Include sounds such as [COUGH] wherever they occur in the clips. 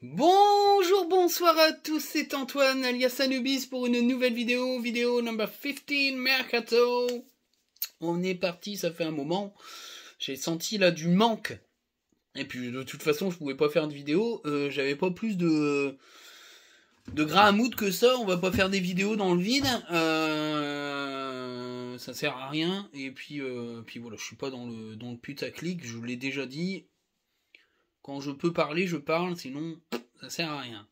Bonjour, bonsoir à tous, c'est Antoine alias Anubis pour une nouvelle vidéo, vidéo number 15 Mercato. On est parti, ça fait un moment. J'ai senti là du manque. Et puis de toute façon, je pouvais pas faire de vidéo, euh, j'avais pas plus de de gras à moudre que ça, on va pas faire des vidéos dans le vide. Euh, ça sert à rien et puis euh, puis voilà, je suis pas dans le dans le putaclic, je l'ai déjà dit, quand je peux parler, je parle, sinon ça sert à rien.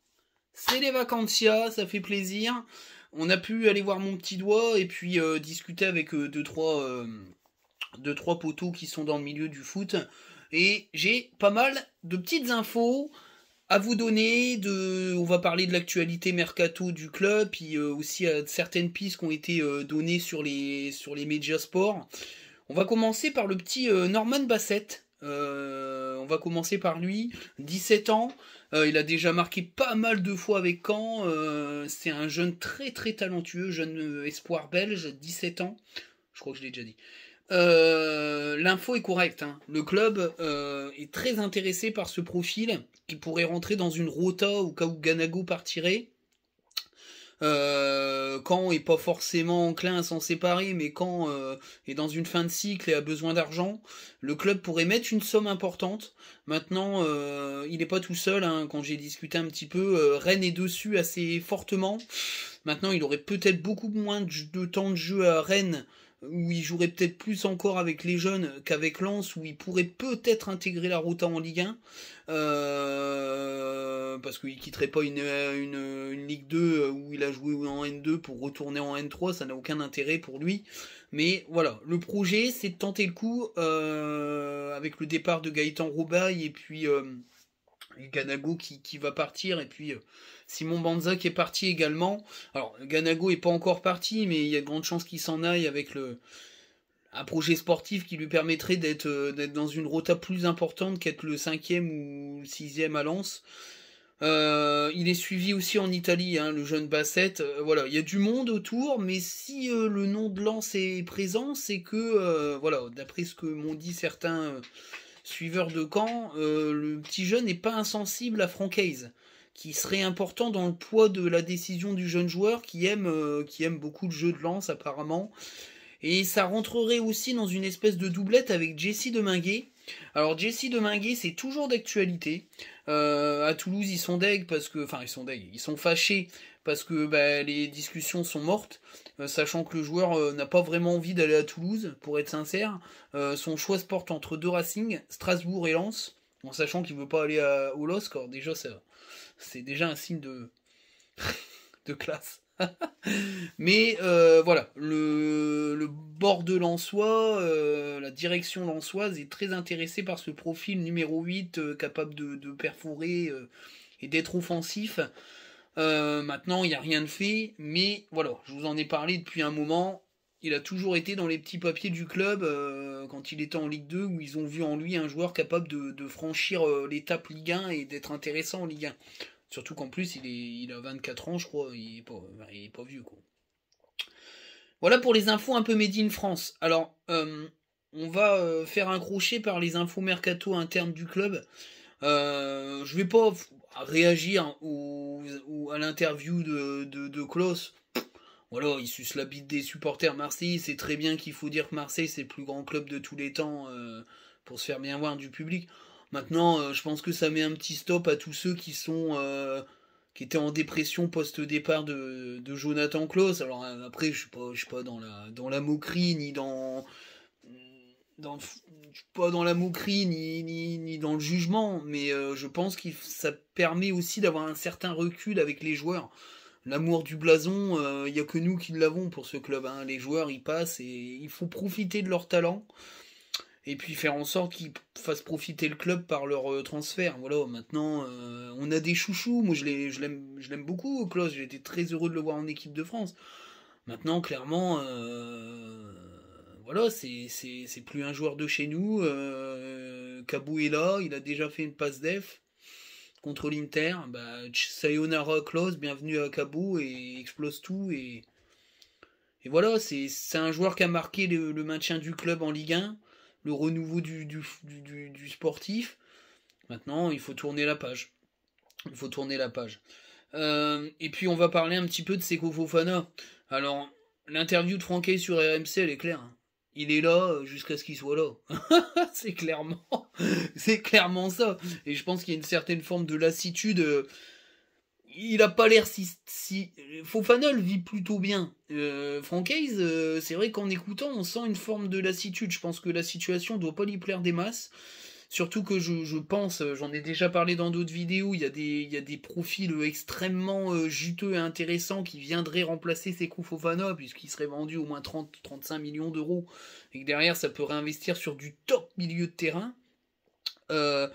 C'est les vacancias, ça fait plaisir. On a pu aller voir mon petit doigt et puis euh, discuter avec euh, deux trois euh, deux trois poteaux qui sont dans le milieu du foot et j'ai pas mal de petites infos à vous donner. De, on va parler de l'actualité mercato du club, puis aussi certaines pistes qui ont été données sur les, sur les médias sport. On va commencer par le petit Norman Bassett on va commencer par lui. 17 ans, euh, il a déjà marqué pas mal de fois avec Caen. Euh, c'est un jeune très très talentueux, jeune euh, espoir belge, 17 ans. Je crois que je l'ai déjà dit. L'info est correcte. Hein. Le club est très intéressé par ce profil qui pourrait rentrer dans une rota au cas où Ganago partirait euh, quand est pas forcément enclin à s'en séparer, mais quand euh, est dans une fin de cycle et a besoin d'argent, le club pourrait mettre une somme importante. Maintenant, euh, il n'est pas tout seul. Hein. quand j'ai discuté un petit peu, euh, Rennes est dessus assez fortement. Maintenant, il aurait peut-être beaucoup moins de temps de jeu à Rennes où il jouerait peut-être plus encore avec les jeunes qu'avec Lance, où il pourrait peut-être intégrer la Rota en Ligue 1, euh, parce qu'il quitterait pas une, Ligue 2 euh, où il a joué en N2 pour retourner en N3, ça n'a aucun intérêt pour lui. Mais voilà, le projet, c'est de tenter le coup euh, avec le départ de Gaëtan Robaille et puis... Ganago qui, qui, va partir et puis euh, Simon Banza qui est parti également. Alors Ganago est pas encore parti mais il y a de grandes chances qu'il s'en aille avec le un projet sportif qui lui permettrait d'être euh, dans une rota plus importante qu'être le cinquième ou le sixième à Lance euh, il est suivi aussi en Italie, hein, le jeune Bassett. voilà, il y a du monde autour, mais si le nom de Lance est présent, c'est que voilà, d'après ce que m'ont dit certains suiveur de camp, euh, le petit jeune n'est pas insensible à Francaise, qui serait important dans le poids de la décision du jeune joueur qui aime, euh, qui aime beaucoup le jeu de lance apparemment. Et ça rentrerait aussi dans une espèce de doublette avec Jesse Deminguet. Alors Jesse Deminguet, c'est toujours d'actualité. Euh, à Toulouse, ils sont deg parce que, enfin, ils sont deg, ils sont fâchés parce que bah, les discussions sont mortes, euh, sachant que le joueur euh, n'a pas vraiment envie d'aller à Toulouse, pour être sincère. Euh, son choix se porte entre deux Racing, Strasbourg et Lens, en sachant qu'il ne veut pas aller à, au LOSC. déjà, c'est déjà un signe de, [LAUGHS] de classe. [LAUGHS] Mais voilà, le, bord de Lensois, la direction lensoise est très intéressée par ce profil numéro 8, capable de, de perforer et d'être offensif. Euh, maintenant, il n'y a rien de fait, mais voilà, je vous en ai parlé depuis un moment. Il a toujours été dans les petits papiers du club euh, quand il était en Ligue 2, où ils ont vu en lui un joueur capable de, franchir euh, l'étape Ligue 1 et d'être intéressant en Ligue 1. Surtout qu'en plus, il, a 24 ans, je crois, il n'est pas, pas vieux. Quoi. Voilà pour les infos un peu made in France. Alors, on va faire un crochet par les infos mercato internes du club. je vais pas réagir ou, à l'interview de, de, de Klaus, voilà, il suce la bite des supporters Marseille. C'est très bien qu'il faut dire que Marseille, c'est le plus grand club de tous les temps euh, pour se faire bien voir du public. Maintenant, euh, je pense que ça met un petit stop à tous ceux qui sont euh, qui étaient en dépression post-départ de, Jonathan Klaus. Alors après, je suis pas, suis pas dans la dans la moquerie ni dans dans je suis pas dans la moquerie ni, ni, dans le jugement, mais euh, je pense que ça permet aussi d'avoir un certain recul avec les joueurs. L'amour du blason, il euh, n'y a que nous qui l'avons pour ce club. Hein. Les joueurs, ils passent et il faut profiter de leur talent et puis faire en sorte qu'ils fassent profiter le club par leur euh, transfert. Voilà, maintenant, on a des chouchous. Moi, je l'aime beaucoup, Klaus. J'ai été très heureux de le voir en équipe de France. Maintenant, clairement, voilà, c'est plus un joueur de chez nous. Euh, Kabou est là, il a déjà fait une passe def contre l'Inter. Bah, sayonara close, bienvenue à Kabou et explose tout. Et, et voilà, c'est un joueur qui a marqué le, maintien du club en Ligue 1, le renouveau du, du, sportif. Maintenant, il faut tourner la page. Il faut tourner la page. Euh, et puis, on va parler un petit peu de Seko Fofana. Alors, l'interview de Franquet sur RMC, elle est claire. Hein il est là jusqu'à ce qu'il soit là. [LAUGHS] c'est clairement, [LAUGHS] c'est clairement ça. Et je pense qu'il y a une certaine forme de lassitude. Euh, il a pas l'air si, Fofanol vit plutôt bien. Euh, Hayes, euh, c'est vrai qu'en écoutant, on sent une forme de lassitude. Je pense que la situation doit pas lui plaire des masses. Surtout que je, pense, euh, j'en ai déjà parlé dans d'autres vidéos, il y, a des, y a des profils euh, extrêmement euh, juteux et intéressants qui viendraient remplacer coups Fofana, puisqu'ils seraient vendus au moins 30-35 millions d'euros, et que derrière ça peut réinvestir sur du top milieu de terrain. le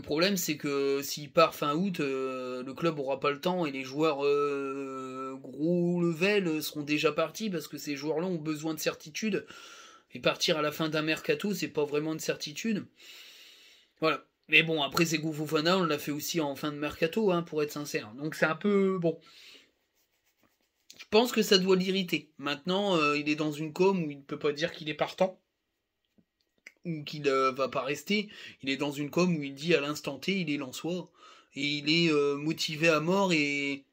problème, c'est que s'il part fin août, le club n'aura pas le temps et les joueurs gros level seront déjà partis parce que ces joueurs-là ont besoin de certitude. Et partir à la fin d'un mercato, c'est pas vraiment une certitude. Voilà. Mais bon, après Zegou Fofana, on l'a fait aussi en fin de mercato, hein, pour être sincère. Donc c'est un peu. Bon. Je pense que ça doit l'irriter. Maintenant, euh, il est dans une com où il ne peut pas dire qu'il est partant. Ou qu'il ne euh, va pas rester. Il est dans une com où il dit à l'instant T, il est Lançois. Et il est euh, motivé à mort et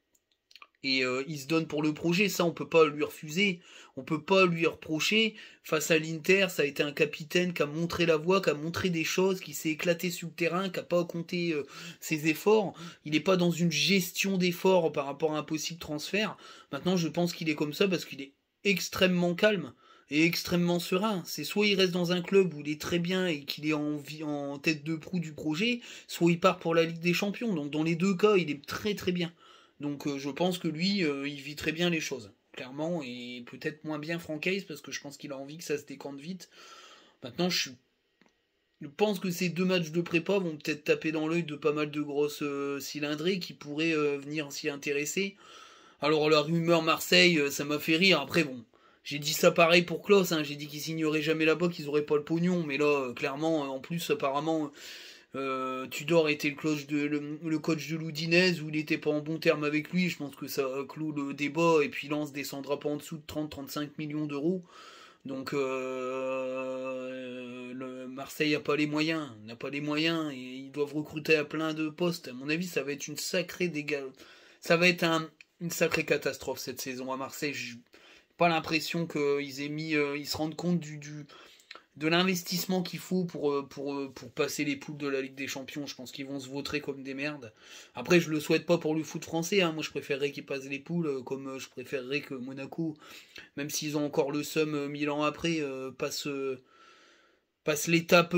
et euh, il se donne pour le projet, ça on peut pas lui refuser, on peut pas lui reprocher. Face à l'Inter, ça a été un capitaine qui a montré la voie, qui a montré des choses, qui s'est éclaté sur le terrain, qui a pas compté euh, ses efforts. Il n'est pas dans une gestion d'efforts par rapport à un possible transfert. Maintenant, je pense qu'il est comme ça parce qu'il est extrêmement calme et extrêmement serein. C'est soit il reste dans un club où il est très bien et qu'il est en, en tête de proue du projet, soit il part pour la Ligue des Champions. Donc dans les deux cas, il est très très bien. Donc euh, je pense que lui, euh, il vit très bien les choses, clairement, et peut-être moins bien Frank parce que je pense qu'il a envie que ça se décante vite. Maintenant, je, pense que ces deux matchs de prépa vont peut-être taper dans l'œil de pas mal de grosses euh, cylindrées qui pourraient venir s'y intéresser. Alors la rumeur Marseille, ça m'a fait rire, après bon. J'ai dit ça pareil pour Klaus, hein. j'ai dit qu'ils signeraient jamais là-bas, qu'ils n'auraient pas le pognon, mais là, clairement, en plus, apparemment, euh, Tudor était le coach de, le, coach de l'Oudinez où il n'était pas en bon terme avec lui. Je pense que ça cloue le débat et puis Lance descendra pas en dessous de 30-35 millions d'euros. Donc euh, le Marseille n'a pas les moyens, n'a pas les moyens et ils doivent recruter à plein de postes. À mon avis, ça va être une sacrée dégâts. Ça va être un, une sacrée catastrophe cette saison à Marseille. J'ai pas l'impression qu'ils aient mis, euh, ils se rendent compte du, du de l'investissement qu'il faut pour, euh, pour, euh, pour passer les poules de la Ligue des Champions. Je pense qu'ils vont se vautrer comme des merdes. Après, je le souhaite pas pour le foot français. Hein. Moi, je préférerais qu'ils passent les poules, euh, comme je préférerais que Monaco, même s'ils ont encore le somme mille ans après, passe, passe l'étape.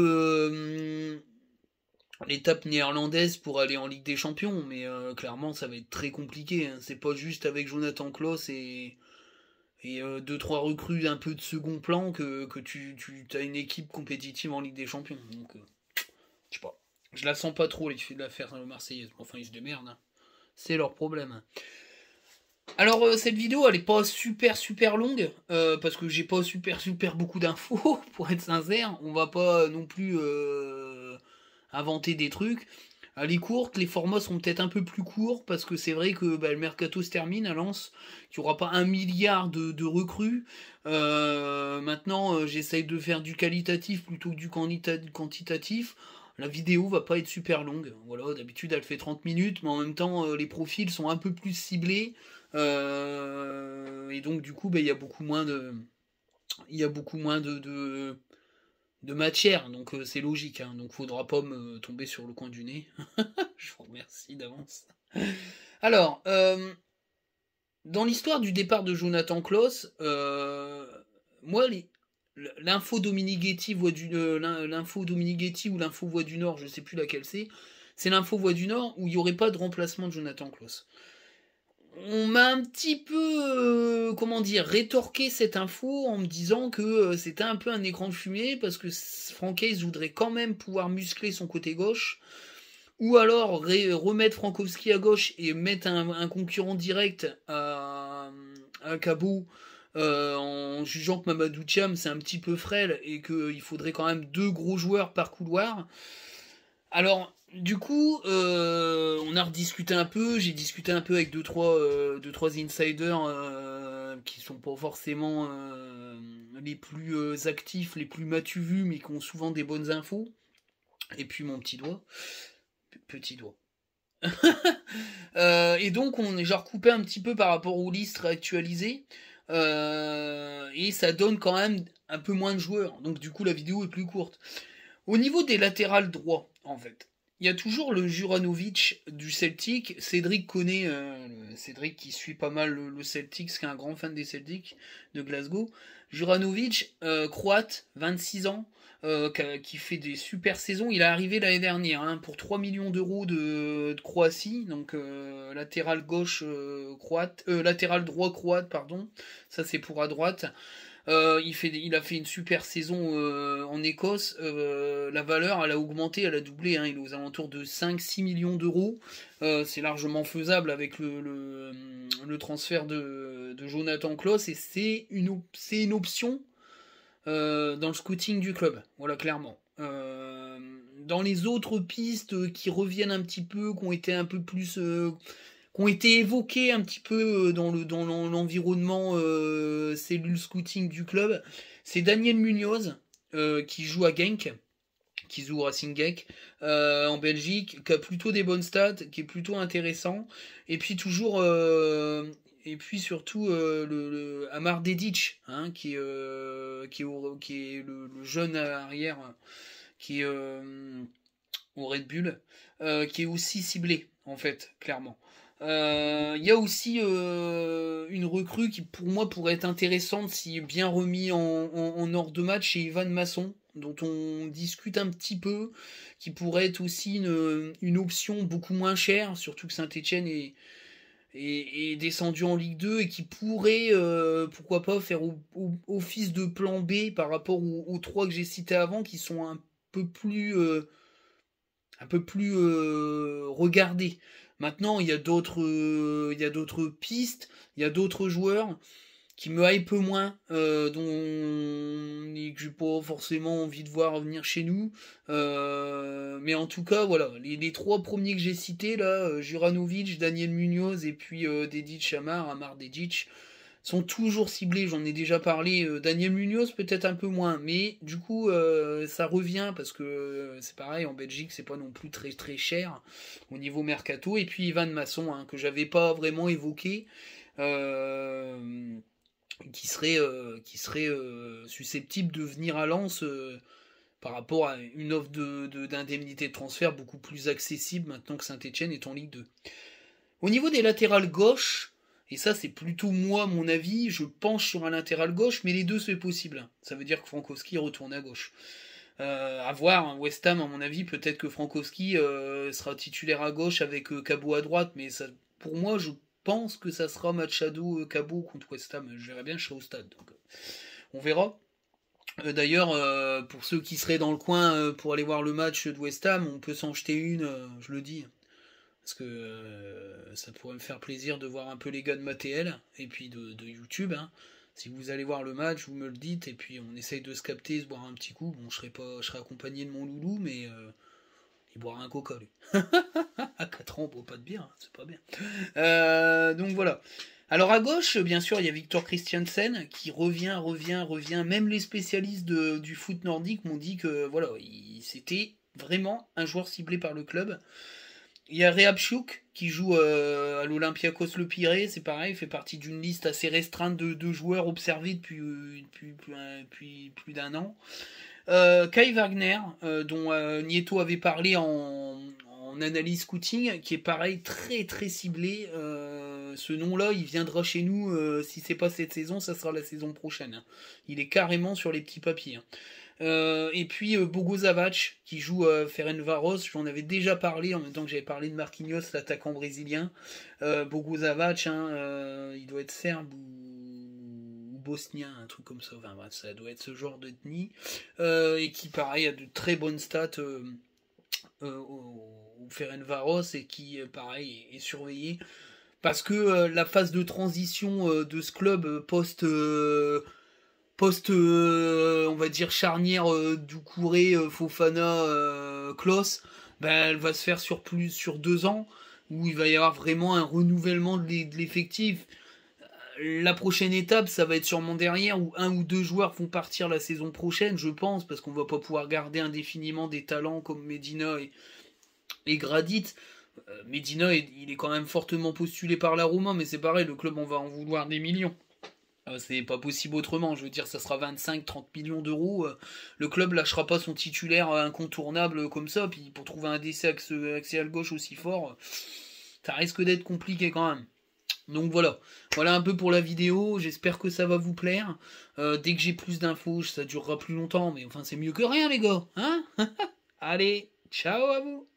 l'étape néerlandaise pour aller en Ligue des Champions, mais clairement ça va être très compliqué. Hein. C'est pas juste avec Jonathan Klaus et, et euh, deux trois recrues un peu de second plan que, tu, as une équipe compétitive en Ligue des Champions. Donc, euh, je sais pas. Je la sens pas trop, les filles de l'affaire euh, marseillaise. Enfin, ils se démerdent. Hein. C'est leur problème. Alors, cette vidéo, elle est pas super super longue, parce que j'ai pas super super beaucoup d'infos, [LAUGHS] pour être sincère. On va pas non plus inventer des trucs. Elle est courte, les formats sont peut-être un peu plus courts parce que c'est vrai que bah, le mercato se termine à Lens, qu'il n'y aura pas un milliard de, recrues. Euh, maintenant, euh, j'essaye de faire du qualitatif plutôt que du quantitatif la vidéo va pas être super longue. Voilà, d'habitude elle fait 30 minutes, mais en même temps euh, les profils sont un peu plus ciblés. et donc du coup, bah, il y a beaucoup moins de. Il y a beaucoup moins de, de matière, donc euh, c'est logique. Hein, donc faudra pas me tomber sur le coin du nez. [LAUGHS] Je vous remercie d'avance. Alors, euh, dans l'histoire du départ de Jonathan Klaus, euh, moi, l'info Dominique voix l'info ou l'info voix du Nord, je ne sais plus laquelle c'est, c'est l'info voix du Nord où il n'y aurait pas de remplacement de Jonathan Klaus on m'a un petit peu, euh, comment dire, rétorqué cette info en me disant que euh, c'était un peu un écran de fumée parce que Hayes voudrait quand même pouvoir muscler son côté gauche. Ou alors remettre Frankowski à gauche et mettre un, concurrent direct à, à Cabo euh, en jugeant que Mamadou c'est un petit peu frêle et qu'il faudrait quand même deux gros joueurs par couloir alors, du coup, euh, on a rediscuté un peu. J'ai discuté un peu avec deux trois, euh, trois insiders euh, qui sont pas forcément les plus actifs, les plus matuvus, mais qui ont souvent des bonnes infos. Et puis mon petit doigt, petit doigt. [LAUGHS] et donc on est genre coupé un petit peu par rapport aux listes actualisées. et ça donne quand même un peu moins de joueurs. Donc du coup la vidéo est plus courte. Au niveau des latérales droits, en fait, il y a toujours le Juranovic du Celtic. Cédric connaît, euh, Cédric qui suit pas mal le, Celtic, Celtic, qui est un grand fan des Celtics de Glasgow. Juranovic, euh, croate, 26 ans, euh, qui fait des super saisons. Il est arrivé l'année dernière hein, pour 3 millions d'euros de, de, Croatie, donc euh, latéral gauche croate, latéral droit croate, pardon. Ça c'est pour à droite. Euh, il, a fait une super saison euh, en Écosse. Euh, la valeur, elle a augmenté, elle a doublé. Hein. il est aux alentours de 5-6 millions d'euros. c'est largement faisable avec le, transfert de, Jonathan Kloss. Et c'est une, une option dans le scouting du club. Voilà, clairement. dans les autres pistes qui reviennent un petit peu, qui ont été un peu plus qui ont été évoqués un petit peu euh, dans l'environnement euh, cellule scouting du club, c'est Daniel Munoz euh, qui joue à Genk, qui joue au Racing Genk en Belgique, qui a plutôt des bonnes stats, qui est plutôt intéressant, et puis toujours et puis surtout le, Amar Dedic, hein, qui, est le, le, jeune arrière qui au Red Bull, qui est aussi ciblé en fait, clairement. Il euh, y a aussi euh, une recrue qui, pour moi, pourrait être intéressante si bien remis en, en, de match, chez Ivan Masson, dont on discute un petit peu, qui pourrait être aussi une, option beaucoup moins chère, surtout que saint étienne est, descendu en Ligue 2 et qui pourrait, euh, pourquoi pas, faire office de plan B par rapport aux, trois que j'ai cités avant, qui sont un peu plus, un peu plus regardés. Maintenant, il y a d'autres, euh, il y a d'autres pistes, il y a d'autres joueurs qui me peu moins, euh, dont et que j'ai pas forcément envie de voir venir chez nous. Euh, mais en tout cas, voilà, les, trois premiers que j'ai cités là, Juranovic, Daniel Munoz et puis Dedic Amar, Amar Dedic sont toujours ciblés. J'en ai déjà parlé. Euh, Daniel Munoz peut-être un peu moins, mais du coup euh, ça revient parce que euh, c'est pareil en Belgique, c'est pas non plus très très cher au niveau mercato. Et puis Ivan Masson hein, que j'avais pas vraiment évoqué. qui serait, qui serait susceptible de venir à Lens par rapport à une offre d'indemnité de, d'indemnité de transfert beaucoup plus accessible maintenant que Saint-Etienne est en Ligue 2. Au niveau des latérales gauches, et ça, c'est plutôt moi, mon avis. Je penche sur un latéral gauche, mais les deux, c'est possible. Ça veut dire que Frankowski retourne à gauche. Euh, à voir, hein. West Ham, à mon avis, peut-être que Frankowski euh, sera titulaire à gauche avec euh, Cabot à droite, mais ça, pour moi, je pense que ça sera Machado euh, Cabot contre West Ham. Je verrai bien, je au stade, donc on verra. D'ailleurs, pour ceux qui seraient dans le coin pour aller voir le match de West Ham, on peut s'en jeter une, je le dis. Parce que euh, ça pourrait me faire plaisir de voir un peu les gars de MTL et puis de, YouTube. Hein. Si vous allez voir le match, vous me le dites, et puis on essaye de se capter, se boire un petit coup. Bon, je serai, pas, je serai accompagné de mon loulou, mais euh, il boira un coca, lui. [LAUGHS] à 4 ans, on boit pas de bière, c'est pas bien. Euh, donc voilà. Alors à gauche, bien sûr, il y a Victor Christiansen qui revient, revient, revient. Même les spécialistes du foot nordique m'ont dit que voilà, c'était vraiment un joueur ciblé par le club. Il y a Rehabchuk qui joue euh, à l'Olympiakos Le Piré, c'est pareil, il fait partie d'une liste assez restreinte de, joueurs observés euh, euh, depuis, plus d'un an. Kai Wagner, dont Nieto avait parlé en, en, analyse scouting, qui est pareil, très très ciblé. ce nom-là, il viendra chez nous, si c'est pas cette saison, ça sera la saison prochaine. Hein. Il est carrément sur les petits papiers. Hein. Euh, et puis euh, Bogusavac qui joue euh, Ferencvaros, j'en avais déjà parlé en même temps que j'avais parlé de Marquinhos, l'attaquant brésilien. Bogusavac hein, il doit être serbe ou bosnien, un truc comme ça. Enfin ça doit être ce genre d'ethnie. et qui pareil a de très bonnes stats au Ferencvaros et qui, pareil, est, surveillé. Parce que la phase de transition de ce club post poste, euh, on va dire, charnière euh, du couré euh, Fofana, Klaus, bah, elle va se faire sur, plus, sur deux ans, où il va y avoir vraiment un renouvellement de l'effectif. La prochaine étape, ça va être sûrement derrière, où un ou deux joueurs vont partir la saison prochaine, je pense, parce qu'on va pas pouvoir garder indéfiniment des talents comme Medina et, et Gradit. Medina, il est quand même fortement postulé par la Roma, mais c'est pareil, le club, on va en vouloir des millions. Ah bah, c'est pas possible autrement, je veux dire, ça sera 25-30 millions d'euros. Euh, le club lâchera pas son titulaire incontournable comme ça, puis pour trouver un décès à gauche aussi fort, ça risque d'être compliqué quand même. Donc voilà, voilà un peu pour la vidéo, j'espère que ça va vous plaire. Euh, dès que j'ai plus d'infos, ça durera plus longtemps, mais enfin c'est mieux que rien les gars, hein [LAUGHS] Allez, ciao à vous